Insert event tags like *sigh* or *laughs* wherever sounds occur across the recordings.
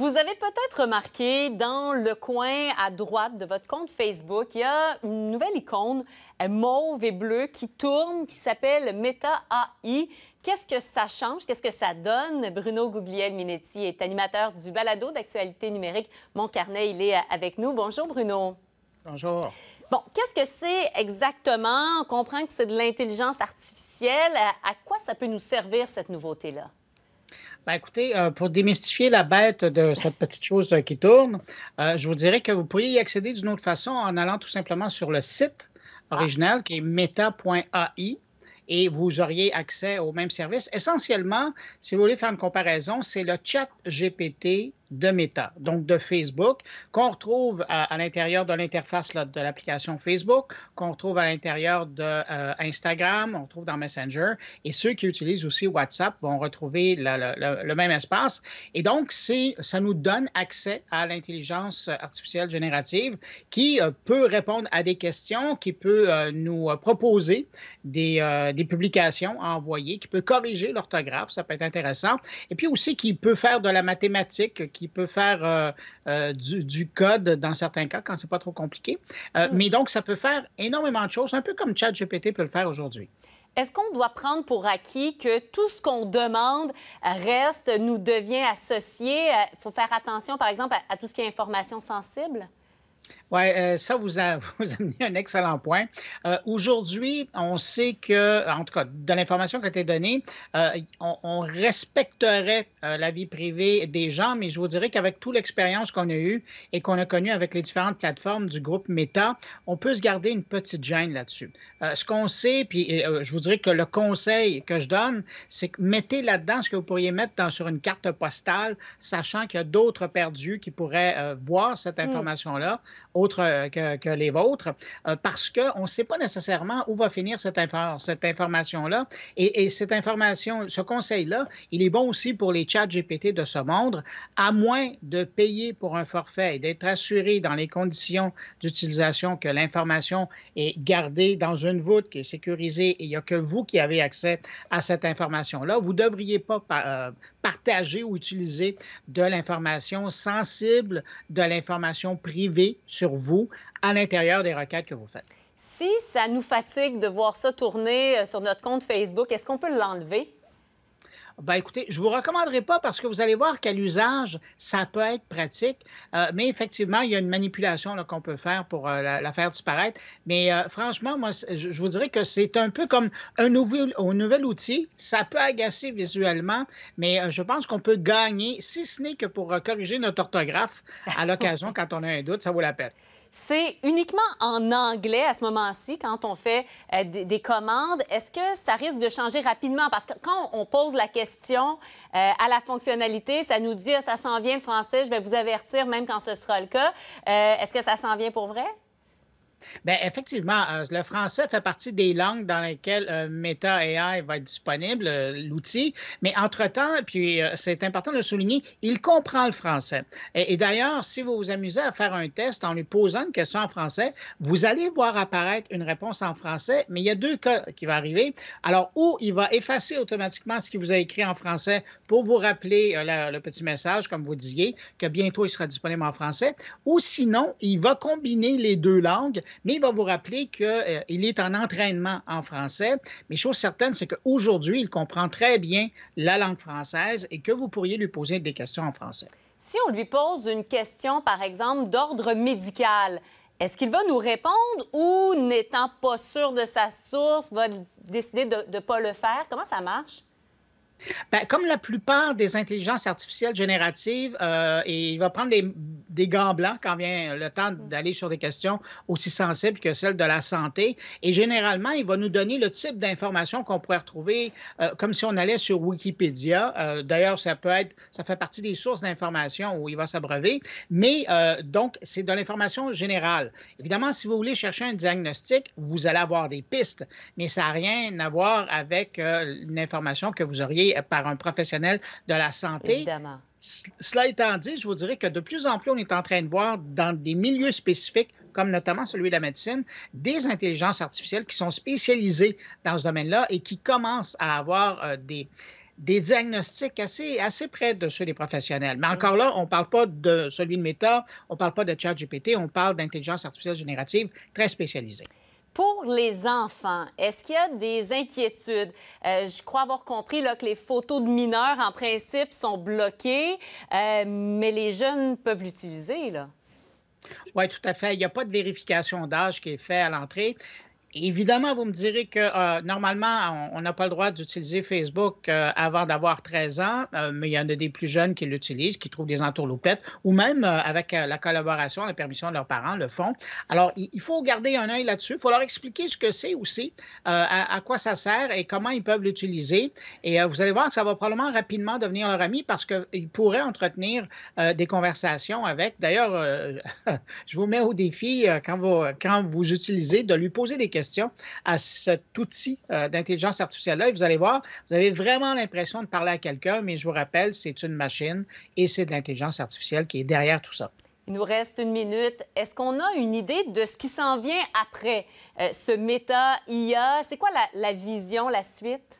Vous avez peut-être remarqué dans le coin à droite de votre compte Facebook, il y a une nouvelle icône euh, mauve et bleue qui tourne, qui s'appelle Meta AI. Qu'est-ce que ça change? Qu'est-ce que ça donne? Bruno Guglielminetti minetti est animateur du balado d'actualité numérique. Mon carnet, il est euh, avec nous. Bonjour, Bruno. Bonjour. Bon, qu'est-ce que c'est exactement? On comprend que c'est de l'intelligence artificielle. Euh, à quoi ça peut nous servir, cette nouveauté-là? Ben, écoutez, euh, pour démystifier la bête de cette petite chose qui tourne, euh, je vous dirais que vous pourriez y accéder d'une autre façon en allant tout simplement sur le site ah. original qui est meta.ai et vous auriez accès au même service. Essentiellement, si vous voulez faire une comparaison, c'est le chat GPT de Meta, donc de Facebook, qu'on retrouve à, l'intérieur de l'interface de l'application Facebook, qu'on retrouve à l'intérieur de euh, Instagram, on retrouve dans Messenger, et ceux qui utilisent aussi WhatsApp vont retrouver le même espace. Et donc, ça nous donne accès à l'intelligence artificielle générative qui euh, peut répondre à des questions, qui peut euh, nous proposer des, des publications à envoyer, qui peut corriger l'orthographe, ça peut être intéressant, et puis aussi qui peut faire de la mathématique qui peut faire euh, euh, du, code dans certains cas quand c'est pas trop compliqué. Euh, hmm. Mais donc, ça peut faire énormément de choses, un peu comme ChatGPT peut le faire aujourd'hui. Est-ce qu'on doit prendre pour acquis que tout ce qu'on demande reste, nous devient associé? Il faut faire attention, par exemple, à, à tout ce qui est information sensible? Oui, euh, ça vous a *laughs* vous un excellent point. Euh, aujourd'hui, on sait que, en tout cas, de l'information qui a été donnée, euh, on, respecterait la vie privée des gens, mais je vous dirais qu'avec toute l'expérience qu'on a eue et qu'on a connue avec les différentes plateformes du groupe Meta, on peut se garder une petite gêne là-dessus. ce qu'on sait, puis je vous dirais que le conseil que je donne, c'est que mettez là-dedans ce que vous pourriez mettre dans, sur une carte postale, sachant qu'il y a d'autres perdus qui pourraient voir cette mm. information-là autres euh, que, les vôtres, euh, parce qu'on ne sait pas nécessairement où va finir cette, cette information-là. Et, et, cette information, ce conseil-là, il est bon aussi pour les chats GPT de ce monde, à moins de payer pour un forfait et d'être assuré dans les conditions d'utilisation que l'information est gardée dans une voûte qui est sécurisée et il n'y a que vous qui avez accès à cette information-là. Vous ne devriez pas euh, partager ou utiliser de l'information sensible, de l'information privée sur vous à l'intérieur des requêtes que vous faites. Si ça nous fatigue de voir ça tourner euh, sur notre compte Facebook, est-ce qu'on peut l'enlever? Ben écoutez, je ne vous recommanderai pas parce que vous allez voir qu'à l'usage, ça peut être pratique. Euh, mais effectivement, il y a une manipulation qu'on peut faire pour euh, la, faire disparaître. Mais euh, franchement, moi, je, vous dirais que c'est un peu comme un nouvel outil. Ça peut agacer visuellement, mais je pense qu'on peut gagner, si ce n'est que pour corriger notre orthographe à l'occasion *laughs* quand on a un doute, ça vaut la peine c'est uniquement en anglais à ce moment-ci, quand on fait euh, des, commandes. Est-ce que ça risque de changer rapidement? Parce que quand on pose la question euh, à la fonctionnalité, ça nous dit, ah, ça s'en vient le français, je vais vous avertir même quand ce sera le cas. Euh, est-ce que ça s'en vient pour vrai? Bien, effectivement, euh, le français fait partie des langues dans lesquelles euh, Meta AI va être disponible, euh, l'outil. Mais entre-temps, puis c'est important de le souligner, il comprend le français. Et, d'ailleurs, si vous vous amusez à faire un test en lui posant une question en français, vous allez voir apparaître une réponse en français, mais il y a deux cas qui vont arriver. Alors, ou il va effacer automatiquement ce qu'il vous a écrit en français pour vous rappeler le petit message, comme vous disiez, que bientôt il sera disponible en français, ou sinon, il va combiner les deux langues mais il va vous rappeler qu'il euh, il est en entraînement en français. Mais chose certaine, c'est qu'aujourd'hui, il comprend très bien la langue française et que vous pourriez lui poser des questions en français. Si on lui pose une question, par exemple, d'ordre médical, est-ce qu'il va nous répondre ou, n'étant pas sûr de sa source, va décider de ne pas le faire? Comment ça marche? Bien, comme la plupart des intelligences artificielles génératives, euh, et il va prendre des des gants blancs quand vient le temps mm. d'aller sur des questions aussi sensibles que celles de la santé. Et généralement, il va nous donner le type d'information qu'on pourrait retrouver euh, comme si on allait sur Wikipédia. Euh, d'ailleurs, ça peut être, ça fait partie des sources d'informations où il va s'abreuver. Mais euh, donc, c'est de l'information générale. Évidemment, si vous voulez chercher un diagnostic, vous allez avoir des pistes, mais ça n'a rien à voir avec l'information que vous auriez par un professionnel de la santé. Évidemment. Cela étant dit, je vous dirais que de plus en plus, on est en train de voir dans des milieux spécifiques, comme notamment celui de la médecine, des intelligences artificielles qui sont spécialisées dans ce domaine-là et qui commencent à avoir euh, des, des diagnostics assez, assez près de ceux des professionnels. Mais encore là, on ne parle pas de celui de Meta, on ne parle pas de ChatGPT, on parle d'intelligence artificielle générative très spécialisée. Pour les enfants, est-ce qu'il y a des inquiétudes? Euh, je crois avoir compris là, que les photos de mineurs, en principe, sont bloquées, euh, mais les jeunes peuvent l'utiliser, là. Oui, tout à fait. Il n'y a pas de vérification d'âge qui est faite à l'entrée. Évidemment, vous me direz que euh, normalement, on n'a pas le droit d'utiliser Facebook euh, avant d'avoir 13 ans, euh, mais il y en a des plus jeunes qui l'utilisent, qui trouvent des entourloupettes, ou même avec la collaboration, la permission de leurs parents, le font. Alors, il faut garder un œil là-dessus. Il faut leur expliquer ce que c'est aussi, à, quoi ça sert et comment ils peuvent l'utiliser. Et vous allez voir que ça va probablement rapidement devenir leur ami parce qu'ils pourraient entretenir des conversations avec. D'ailleurs, *laughs* je vous mets au défi, quand, vous, quand vous utilisez, de lui poser des questions à cet outil euh, d'intelligence artificielle-là et vous allez voir, vous avez vraiment l'impression de parler à quelqu'un, mais je vous rappelle, c'est une machine et c'est de l'intelligence artificielle qui est derrière tout ça. Il nous reste une minute. Est-ce qu'on a une idée de ce qui s'en vient après euh, ce méta IA? C'est quoi la vision, la suite?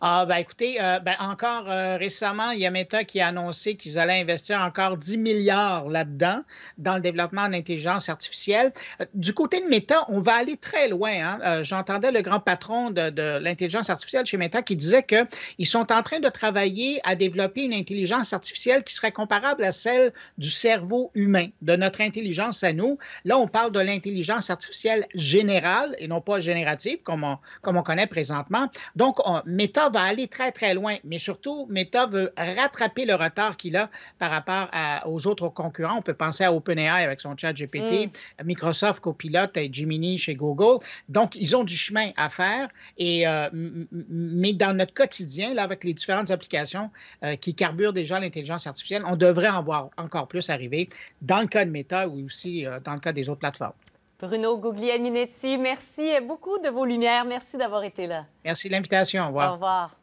Ah, ben écoutez, euh, ben encore euh, récemment, il y a Meta qui a annoncé qu'ils allaient investir encore 10 milliards là-dedans, dans le développement d'intelligence artificielle. Euh, du côté de Meta, on va aller très loin. Hein. J'entendais le grand patron de, de l'intelligence artificielle chez Meta qui disait qu'ils sont en train de travailler à développer une intelligence artificielle qui serait comparable à celle du cerveau humain, de notre intelligence à nous. Là, on parle de l'intelligence artificielle générale et non pas générative, comme on, comme on connaît présentement. Donc, on, Meta va aller très, très loin, mais surtout, Meta veut rattraper le retard qu'il a par rapport aux autres concurrents. On peut penser à OpenAI avec son chat GPT, mm. Microsoft Copilot et Gemini chez Google. Donc, ils ont du chemin à faire. Et, euh, mais dans notre quotidien, là, avec les différentes applications euh, qui carburent déjà l'intelligence artificielle, on devrait en voir encore plus arriver dans le cas de Meta ou aussi euh, dans le cas des autres plateformes. Bruno Guglielminetti, merci beaucoup de vos lumières. Merci d'avoir été là. Merci de l'invitation. Au revoir. Au revoir.